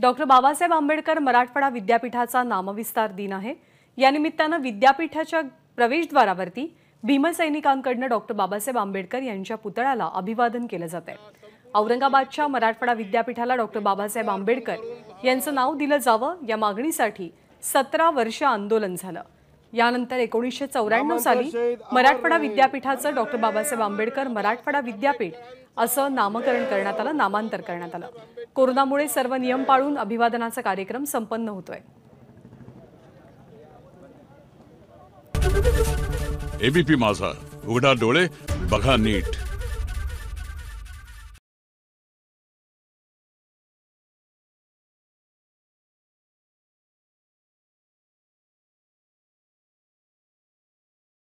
doctor Babasaheb Ambedkar Marathwada विद्यापीठाचा नामविस्तार दिन आहे या निमित्तानं विद्यापीठाच्या प्रवेशद्वारावरती भीमसैनिकांकडनं डॉक्टर बाबासाहेब आंबेडकर यांच्या पुतळ्याला अभिवादन केलं जात आहे औरंगाबादच्या मराठवाडा विद्यापीठाला डॉक्टर बाबासाहेब आंबेडकर यांचं नाव दिलं जावं या मागणीसाठी सतरा वर्ष आंदोलन झालं यानंतर एकोणीसशे चौऱ्याण्णव साली मराठवाडा विद्यापीठाचं डॉक्टर बाबासाहेब आंबेडकर मराठवाडा विद्यापीठ असं नामकरण करण्यात आलं नामांतर करण्यात आलं कोरोनामुळे सर्व नियम पाळून अभिवादनाचा कार्यक्रम संपन्न होतोय एबीपी माझा उघडा डोळे बघा नीट